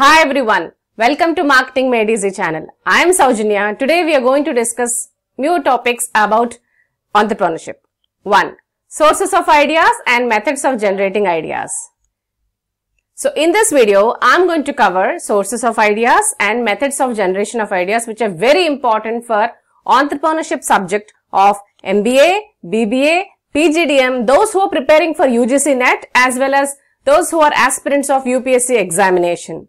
Hi everyone, welcome to Marketing Made Easy channel. I am Saujanya. Today we are going to discuss new topics about entrepreneurship. 1. Sources of ideas and methods of generating ideas. So in this video, I'm going to cover sources of ideas and methods of generation of ideas which are very important for entrepreneurship subject of MBA, BBA, PGDM, those who are preparing for UGC NET as well as those who are aspirants of UPSC examination.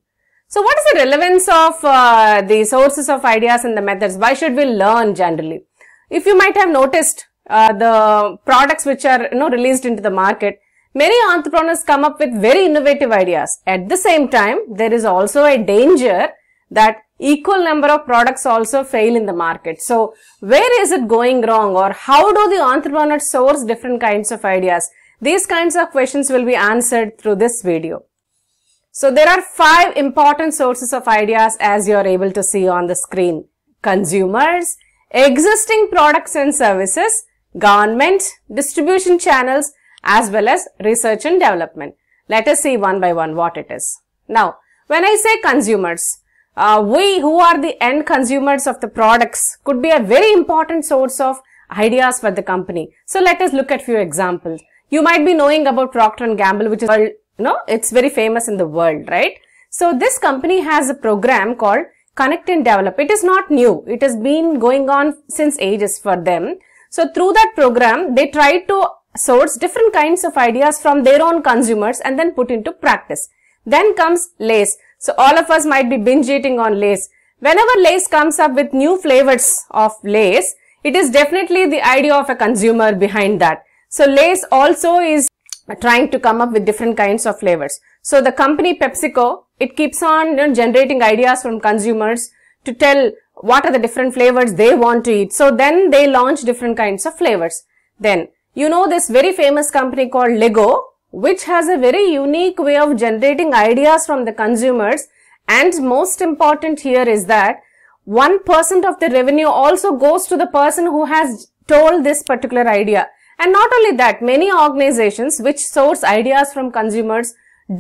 So what is the relevance of uh, the sources of ideas and the methods? Why should we learn generally? If you might have noticed uh, the products which are you know, released into the market, many entrepreneurs come up with very innovative ideas. At the same time, there is also a danger that equal number of products also fail in the market. So where is it going wrong or how do the entrepreneurs source different kinds of ideas? These kinds of questions will be answered through this video. So there are five important sources of ideas as you're able to see on the screen. Consumers, existing products and services, government, distribution channels, as well as research and development. Let us see one by one what it is. Now, when I say consumers, uh, we who are the end consumers of the products could be a very important source of ideas for the company. So let us look at few examples. You might be knowing about Procter & Gamble, which is you know, it's very famous in the world, right? So this company has a program called Connect and Develop. It is not new. It has been going on since ages for them. So through that program, they try to source different kinds of ideas from their own consumers and then put into practice. Then comes Lays. So all of us might be binge eating on Lays. Whenever Lays comes up with new flavors of Lays, it is definitely the idea of a consumer behind that. So Lays also is trying to come up with different kinds of flavors. So the company PepsiCo, it keeps on you know, generating ideas from consumers to tell what are the different flavors they want to eat. So then they launch different kinds of flavors. Then you know this very famous company called Lego, which has a very unique way of generating ideas from the consumers. And most important here is that 1% of the revenue also goes to the person who has told this particular idea. And not only that, many organizations which source ideas from consumers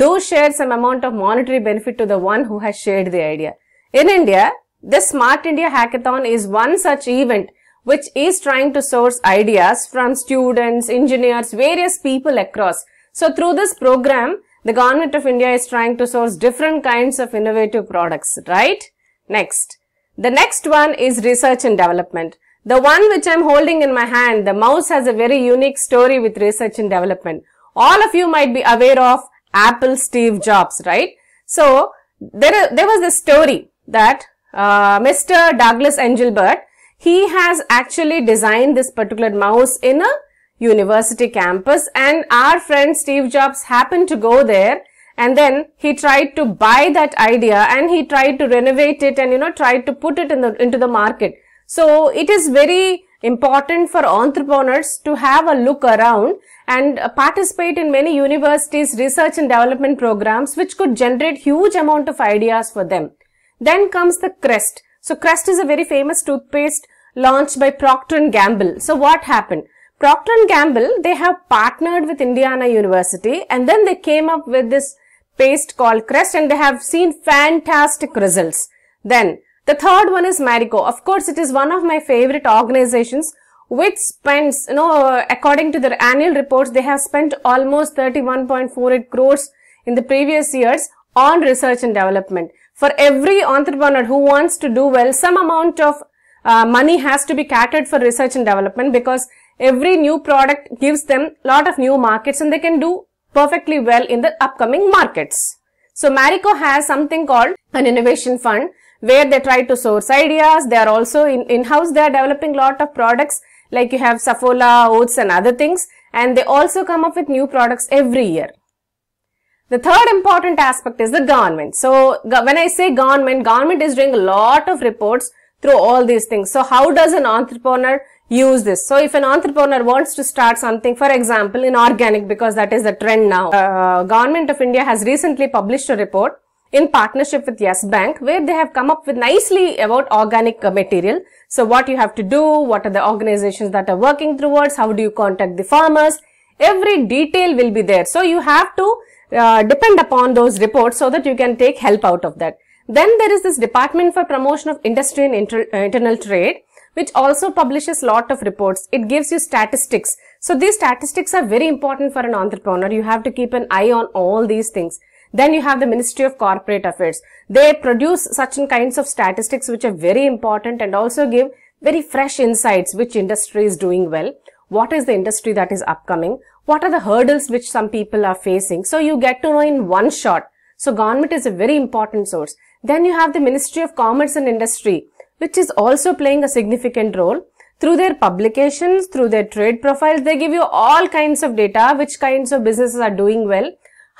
do share some amount of monetary benefit to the one who has shared the idea. In India, this Smart India Hackathon is one such event which is trying to source ideas from students, engineers, various people across. So through this program, the government of India is trying to source different kinds of innovative products, right? Next. The next one is research and development. The one which I'm holding in my hand, the mouse has a very unique story with research and development. All of you might be aware of Apple Steve Jobs, right? So, there, there was this story that uh, Mr. Douglas Engelbert, he has actually designed this particular mouse in a university campus and our friend Steve Jobs happened to go there and then he tried to buy that idea and he tried to renovate it and you know tried to put it in the, into the market so it is very important for entrepreneurs to have a look around and participate in many universities research and development programs which could generate huge amount of ideas for them. Then comes the Crest. So Crest is a very famous toothpaste launched by Procter & Gamble. So what happened? Procter & Gamble, they have partnered with Indiana University and then they came up with this paste called Crest and they have seen fantastic results. Then the third one is Marico. Of course, it is one of my favorite organizations which spends, you know, uh, according to their annual reports, they have spent almost 31.48 crores in the previous years on research and development. For every entrepreneur who wants to do well, some amount of uh, money has to be catered for research and development because every new product gives them lot of new markets and they can do perfectly well in the upcoming markets. So Marico has something called an innovation fund where they try to source ideas. They are also in, in-house, they are developing lot of products like you have Safola, oats and other things and they also come up with new products every year. The third important aspect is the government. So when I say government, government is doing a lot of reports through all these things. So how does an entrepreneur use this? So if an entrepreneur wants to start something, for example, in organic, because that is the trend now, uh, government of India has recently published a report in partnership with Yes Bank where they have come up with nicely about organic uh, material. So what you have to do, what are the organizations that are working towards, how do you contact the farmers, every detail will be there. So you have to uh, depend upon those reports so that you can take help out of that. Then there is this Department for Promotion of Industry and Inter uh, Internal Trade which also publishes lot of reports. It gives you statistics. So these statistics are very important for an entrepreneur. You have to keep an eye on all these things. Then you have the Ministry of Corporate Affairs. They produce such kinds of statistics which are very important and also give very fresh insights which industry is doing well. What is the industry that is upcoming? What are the hurdles which some people are facing? So you get to know in one shot. So government is a very important source. Then you have the Ministry of Commerce and Industry, which is also playing a significant role. Through their publications, through their trade profiles, they give you all kinds of data, which kinds of businesses are doing well,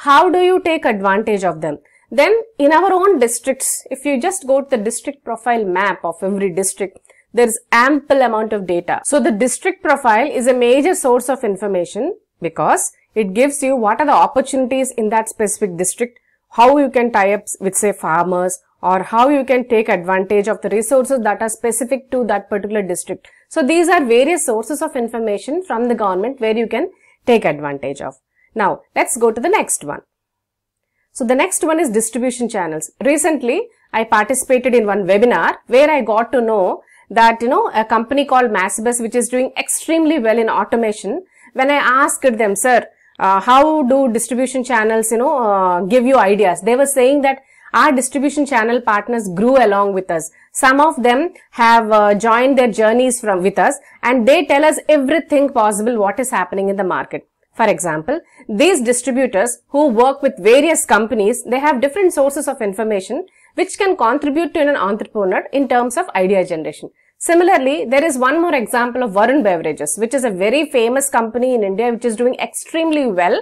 how do you take advantage of them? Then in our own districts, if you just go to the district profile map of every district, there is ample amount of data. So the district profile is a major source of information because it gives you what are the opportunities in that specific district, how you can tie up with say farmers or how you can take advantage of the resources that are specific to that particular district. So these are various sources of information from the government where you can take advantage of. Now, let's go to the next one. So the next one is distribution channels. Recently, I participated in one webinar where I got to know that, you know, a company called Massibus, which is doing extremely well in automation. When I asked them, sir, uh, how do distribution channels, you know, uh, give you ideas? They were saying that our distribution channel partners grew along with us. Some of them have uh, joined their journeys from with us and they tell us everything possible what is happening in the market. For example, these distributors who work with various companies, they have different sources of information which can contribute to an entrepreneur in terms of idea generation. Similarly, there is one more example of Varun Beverages, which is a very famous company in India, which is doing extremely well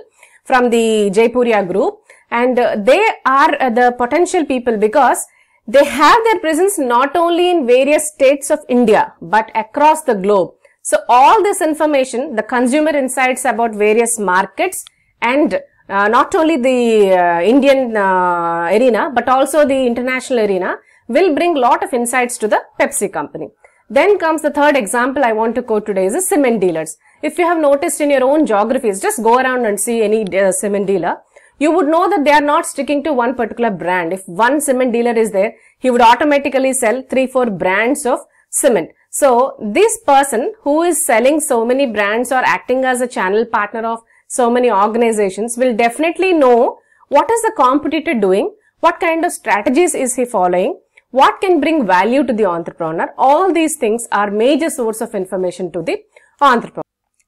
from the Jaipuria group. And uh, they are uh, the potential people because they have their presence not only in various states of India, but across the globe. So all this information, the consumer insights about various markets and uh, not only the uh, Indian uh, arena but also the international arena will bring lot of insights to the Pepsi company. Then comes the third example I want to quote today is the cement dealers. If you have noticed in your own geographies, just go around and see any uh, cement dealer. You would know that they are not sticking to one particular brand. If one cement dealer is there, he would automatically sell three, four brands of cement. So this person who is selling so many brands or acting as a channel partner of so many organizations will definitely know what is the competitor doing, what kind of strategies is he following, what can bring value to the entrepreneur. All these things are major source of information to the entrepreneur.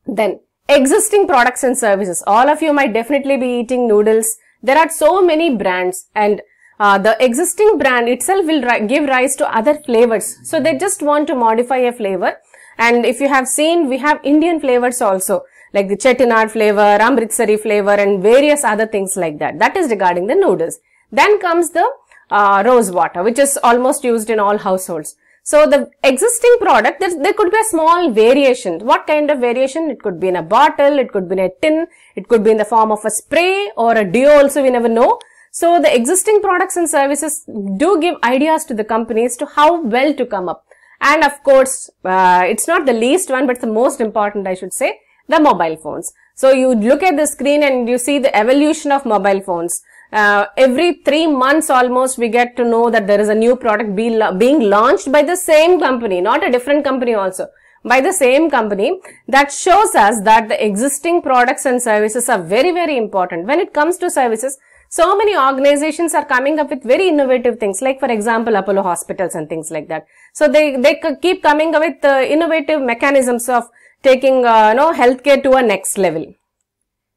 Then existing products and services. All of you might definitely be eating noodles. There are so many brands and uh, the existing brand itself will ri give rise to other flavors. So they just want to modify a flavor. And if you have seen, we have Indian flavors also like the chettinad flavor, amritsari flavor and various other things like that. That is regarding the noodles. Then comes the uh, rose water which is almost used in all households. So the existing product, there, there, could be a small variation. What kind of variation? It could be in a bottle, it could be in a tin, it could be in the form of a spray or a deo also we never know. So the existing products and services do give ideas to the companies to how well to come up. And of course, uh, it's not the least one, but the most important, I should say, the mobile phones. So you look at the screen and you see the evolution of mobile phones. Uh, every three months almost we get to know that there is a new product be, being launched by the same company, not a different company also, by the same company that shows us that the existing products and services are very, very important. When it comes to services, so many organizations are coming up with very innovative things like for example apollo hospitals and things like that so they they keep coming up with uh, innovative mechanisms of taking uh, you know healthcare to a next level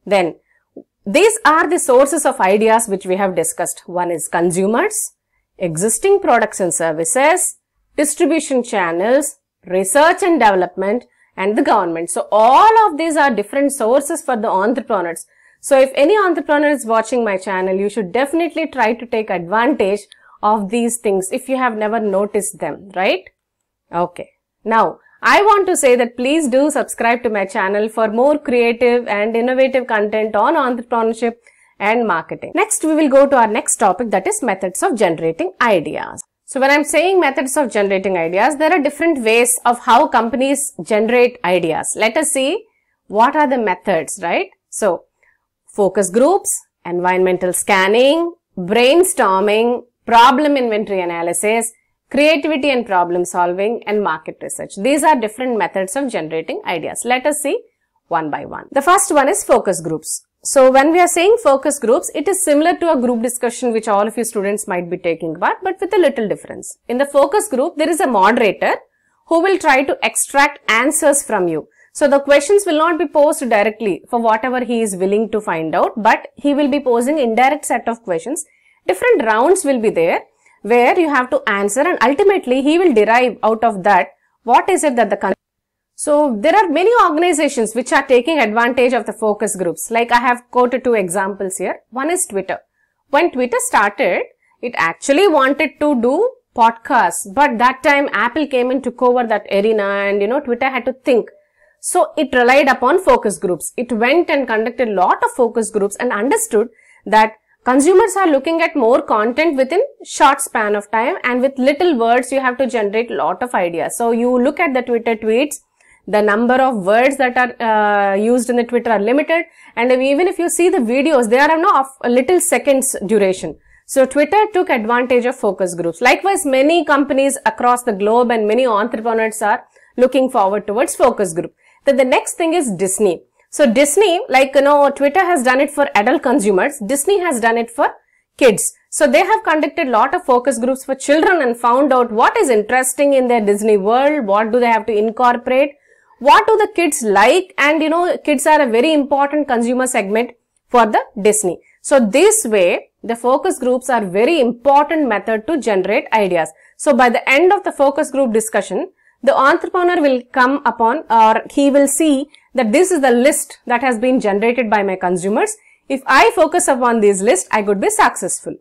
then these are the sources of ideas which we have discussed one is consumers existing products and services distribution channels research and development and the government so all of these are different sources for the entrepreneurs so if any entrepreneur is watching my channel, you should definitely try to take advantage of these things if you have never noticed them, right? Okay. Now, I want to say that please do subscribe to my channel for more creative and innovative content on entrepreneurship and marketing. Next, we will go to our next topic that is methods of generating ideas. So when I'm saying methods of generating ideas, there are different ways of how companies generate ideas. Let us see what are the methods, right? So focus groups, environmental scanning, brainstorming, problem inventory analysis, creativity and problem solving, and market research. These are different methods of generating ideas. Let us see one by one. The first one is focus groups. So when we are saying focus groups, it is similar to a group discussion which all of you students might be taking part, but with a little difference. In the focus group, there is a moderator who will try to extract answers from you. So the questions will not be posed directly for whatever he is willing to find out, but he will be posing indirect set of questions. Different rounds will be there where you have to answer and ultimately he will derive out of that what is it that the country. so there are many organizations which are taking advantage of the focus groups. Like I have quoted two examples here. One is Twitter. When Twitter started, it actually wanted to do podcasts, but that time Apple came in took over that arena and you know Twitter had to think so it relied upon focus groups. It went and conducted lot of focus groups and understood that consumers are looking at more content within short span of time and with little words you have to generate lot of ideas. So you look at the Twitter tweets, the number of words that are uh, used in the Twitter are limited and even if you see the videos, they are of a little seconds duration. So Twitter took advantage of focus groups. Likewise, many companies across the globe and many entrepreneurs are looking forward towards focus group. Then the next thing is Disney. So Disney, like you know, Twitter has done it for adult consumers. Disney has done it for kids. So they have conducted lot of focus groups for children and found out what is interesting in their Disney world, what do they have to incorporate, what do the kids like and you know, kids are a very important consumer segment for the Disney. So this way, the focus groups are very important method to generate ideas. So by the end of the focus group discussion, the entrepreneur will come upon or he will see that this is the list that has been generated by my consumers. If I focus upon this list, I could be successful.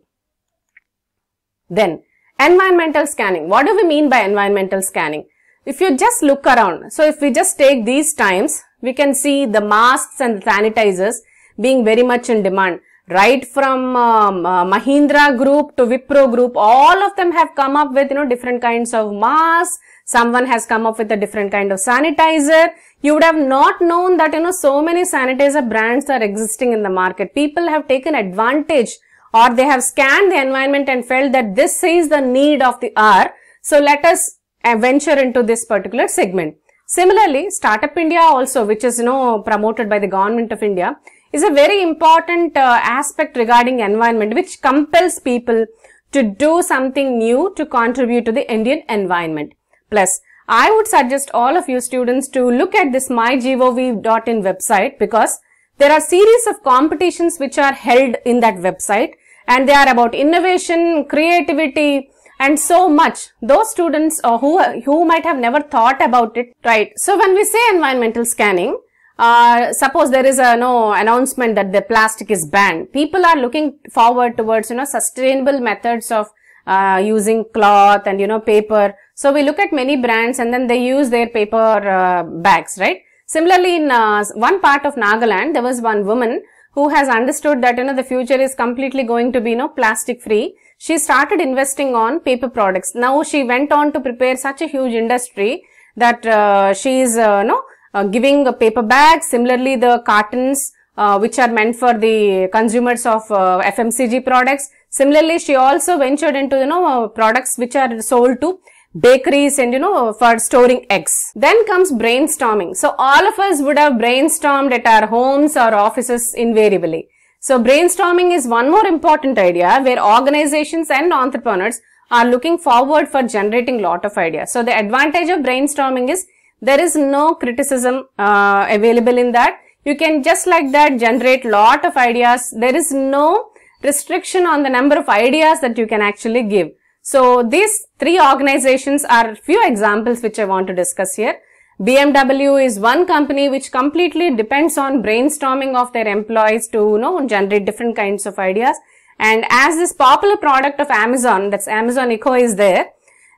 Then, environmental scanning. What do we mean by environmental scanning? If you just look around, so if we just take these times, we can see the masks and the sanitizers being very much in demand right from um, uh, Mahindra group to Wipro group, all of them have come up with, you know, different kinds of masks. Someone has come up with a different kind of sanitizer. You would have not known that, you know, so many sanitizer brands are existing in the market. People have taken advantage or they have scanned the environment and felt that this is the need of the hour. So let us uh, venture into this particular segment. Similarly, Startup India also, which is, you know, promoted by the government of India, is a very important uh, aspect regarding environment which compels people to do something new to contribute to the Indian environment. Plus, I would suggest all of you students to look at this mygov.in website because there are series of competitions which are held in that website and they are about innovation, creativity and so much. Those students uh, who, who might have never thought about it, right? So when we say environmental scanning, uh, suppose there is a no announcement that the plastic is banned. People are looking forward towards, you know, sustainable methods of uh, using cloth and, you know, paper. So we look at many brands and then they use their paper uh, bags, right? Similarly, in uh, one part of Nagaland, there was one woman who has understood that, you know, the future is completely going to be, you know, plastic free. She started investing on paper products. Now she went on to prepare such a huge industry that uh, she is, uh, know. Uh, giving a paper bag. Similarly, the cartons uh, which are meant for the consumers of uh, FMCG products. Similarly, she also ventured into, you know, uh, products which are sold to bakeries and, you know, for storing eggs. Then comes brainstorming. So, all of us would have brainstormed at our homes or offices invariably. So, brainstorming is one more important idea where organizations and entrepreneurs are looking forward for generating lot of ideas. So, the advantage of brainstorming is there is no criticism uh, available in that. You can just like that generate lot of ideas. There is no restriction on the number of ideas that you can actually give. So these three organizations are few examples which I want to discuss here. BMW is one company which completely depends on brainstorming of their employees to you know generate different kinds of ideas. And as this popular product of Amazon, that's Amazon Echo is there,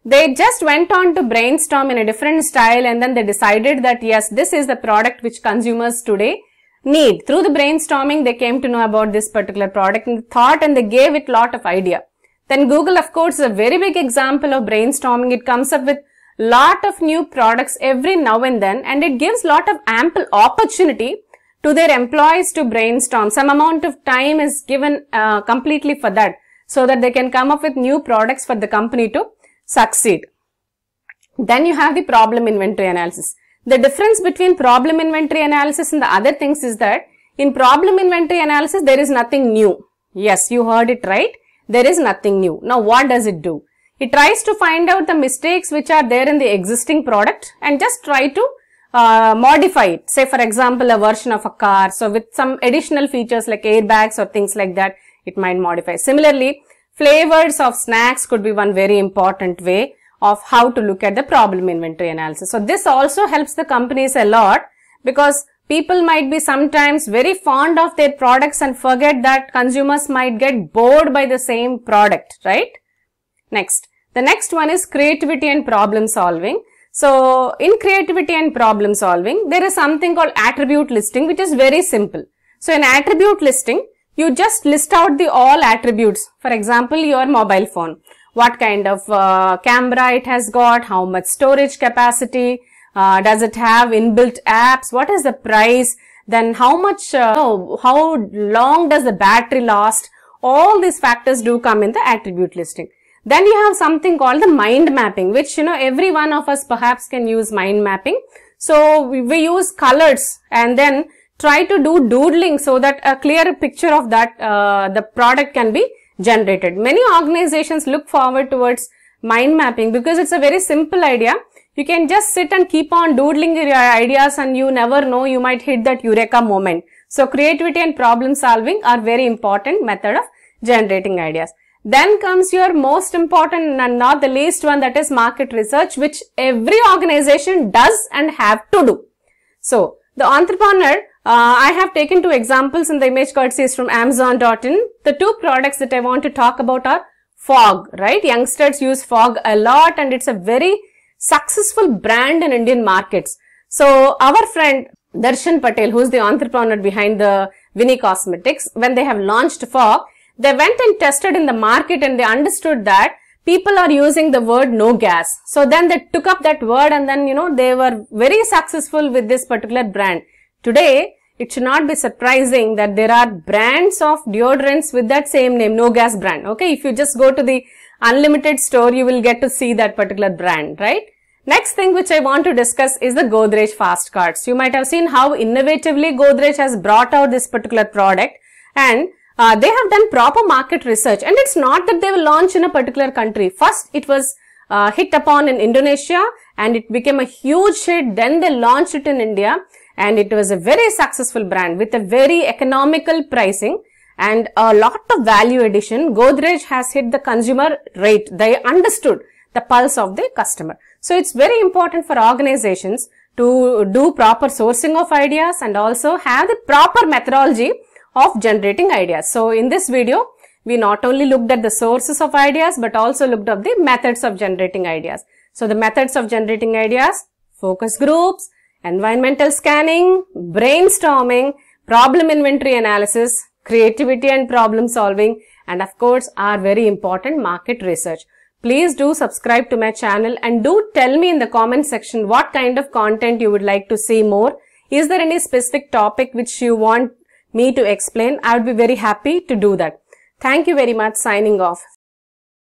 they just went on to brainstorm in a different style and then they decided that yes, this is the product which consumers today need. Through the brainstorming, they came to know about this particular product and thought and they gave it lot of idea. Then Google, of course, is a very big example of brainstorming. It comes up with lot of new products every now and then and it gives lot of ample opportunity to their employees to brainstorm. Some amount of time is given uh, completely for that so that they can come up with new products for the company to succeed. Then you have the problem inventory analysis. The difference between problem inventory analysis and the other things is that in problem inventory analysis, there is nothing new. Yes, you heard it right. There is nothing new. Now, what does it do? It tries to find out the mistakes which are there in the existing product and just try to uh, modify it. Say, for example, a version of a car. So, with some additional features like airbags or things like that, it might modify. Similarly, Flavors of snacks could be one very important way of how to look at the problem inventory analysis. So this also helps the companies a lot because people might be sometimes very fond of their products and forget that consumers might get bored by the same product, right? Next. The next one is creativity and problem solving. So in creativity and problem solving, there is something called attribute listing, which is very simple. So in attribute listing, you just list out the all attributes. For example, your mobile phone. What kind of uh, camera it has got, how much storage capacity, uh, does it have inbuilt apps, what is the price, then how much, uh, how long does the battery last. All these factors do come in the attribute listing. Then you have something called the mind mapping, which, you know, every one of us perhaps can use mind mapping. So we, we use colors and then try to do doodling so that a clear picture of that uh, the product can be generated. Many organizations look forward towards mind mapping because it's a very simple idea. You can just sit and keep on doodling your ideas and you never know you might hit that eureka moment. So creativity and problem solving are very important method of generating ideas. Then comes your most important and not the least one that is market research which every organization does and have to do. So the entrepreneur uh, I have taken two examples in the image courtesies from Amazon.in. The two products that I want to talk about are Fog, right? Youngsters use Fog a lot and it's a very successful brand in Indian markets. So our friend Darshan Patel, who's the entrepreneur behind the Winnie Cosmetics, when they have launched Fog, they went and tested in the market and they understood that people are using the word no gas. So then they took up that word and then, you know, they were very successful with this particular brand. Today, it should not be surprising that there are brands of deodorants with that same name, no gas brand. Okay, if you just go to the unlimited store, you will get to see that particular brand, right? Next thing which I want to discuss is the Godrej Fast Cards. You might have seen how innovatively Godrej has brought out this particular product and uh, they have done proper market research and it's not that they will launch in a particular country. First, it was uh, hit upon in Indonesia and it became a huge hit. Then they launched it in India and it was a very successful brand with a very economical pricing and a lot of value addition. Godrej has hit the consumer rate. They understood the pulse of the customer. So it's very important for organizations to do proper sourcing of ideas and also have the proper methodology of generating ideas. So in this video, we not only looked at the sources of ideas but also looked at the methods of generating ideas. So the methods of generating ideas, focus groups, environmental scanning, brainstorming, problem inventory analysis, creativity and problem solving, and of course, our very important market research. Please do subscribe to my channel and do tell me in the comment section what kind of content you would like to see more. Is there any specific topic which you want me to explain? I would be very happy to do that. Thank you very much. Signing off.